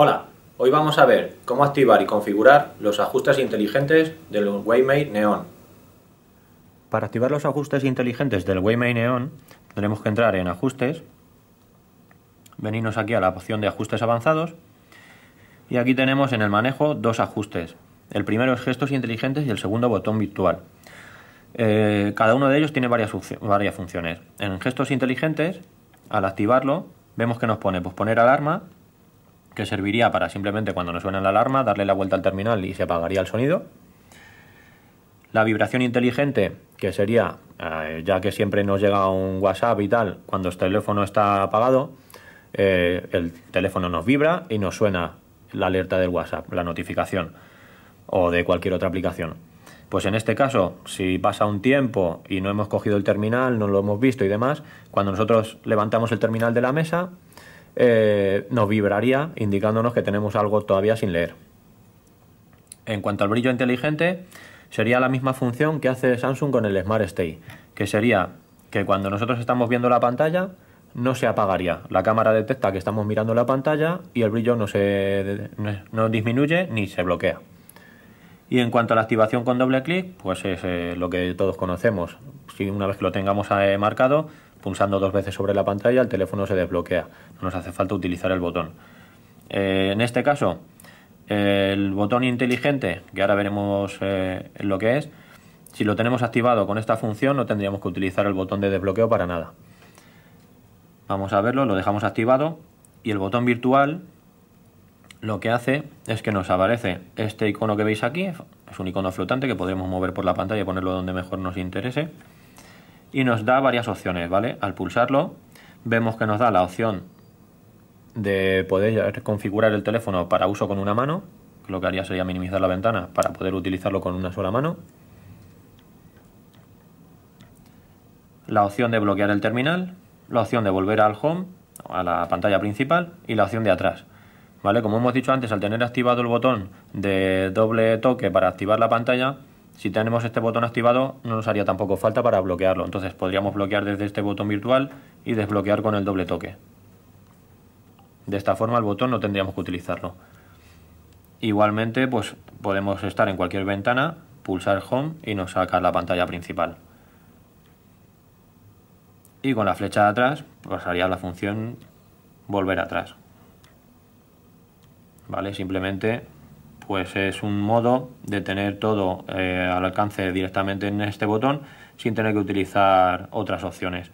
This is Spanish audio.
Hola, hoy vamos a ver cómo activar y configurar los ajustes inteligentes del Waymate Neon. Para activar los ajustes inteligentes del Waymate Neon tenemos que entrar en ajustes, venirnos aquí a la opción de ajustes avanzados y aquí tenemos en el manejo dos ajustes. El primero es gestos inteligentes y el segundo botón virtual. Eh, cada uno de ellos tiene varias, varias funciones. En gestos inteligentes, al activarlo, vemos que nos pone pues, poner alarma que serviría para simplemente cuando nos suena la alarma darle la vuelta al terminal y se apagaría el sonido. La vibración inteligente, que sería, eh, ya que siempre nos llega un WhatsApp y tal, cuando el teléfono está apagado, eh, el teléfono nos vibra y nos suena la alerta del WhatsApp, la notificación o de cualquier otra aplicación. Pues en este caso, si pasa un tiempo y no hemos cogido el terminal, no lo hemos visto y demás, cuando nosotros levantamos el terminal de la mesa, eh, nos vibraría indicándonos que tenemos algo todavía sin leer. En cuanto al brillo inteligente, sería la misma función que hace Samsung con el Smart Stay, que sería que cuando nosotros estamos viendo la pantalla no se apagaría. La cámara detecta que estamos mirando la pantalla y el brillo no, se, no disminuye ni se bloquea. Y en cuanto a la activación con doble clic, pues es eh, lo que todos conocemos. Si una vez que lo tengamos eh, marcado, Pulsando dos veces sobre la pantalla el teléfono se desbloquea, no nos hace falta utilizar el botón. Eh, en este caso, el botón inteligente, que ahora veremos eh, lo que es, si lo tenemos activado con esta función no tendríamos que utilizar el botón de desbloqueo para nada. Vamos a verlo, lo dejamos activado y el botón virtual lo que hace es que nos aparece este icono que veis aquí, es un icono flotante que podemos mover por la pantalla y ponerlo donde mejor nos interese y nos da varias opciones, ¿vale? Al pulsarlo vemos que nos da la opción de poder configurar el teléfono para uso con una mano, lo que haría sería minimizar la ventana para poder utilizarlo con una sola mano. La opción de bloquear el terminal, la opción de volver al home, a la pantalla principal y la opción de atrás. ¿Vale? Como hemos dicho antes, al tener activado el botón de doble toque para activar la pantalla, si tenemos este botón activado no nos haría tampoco falta para bloquearlo, entonces podríamos bloquear desde este botón virtual y desbloquear con el doble toque. De esta forma el botón no tendríamos que utilizarlo. Igualmente pues podemos estar en cualquier ventana, pulsar Home y nos saca la pantalla principal. Y con la flecha de atrás pues, haría la función volver atrás. ¿Vale? Simplemente pues es un modo de tener todo eh, al alcance directamente en este botón sin tener que utilizar otras opciones.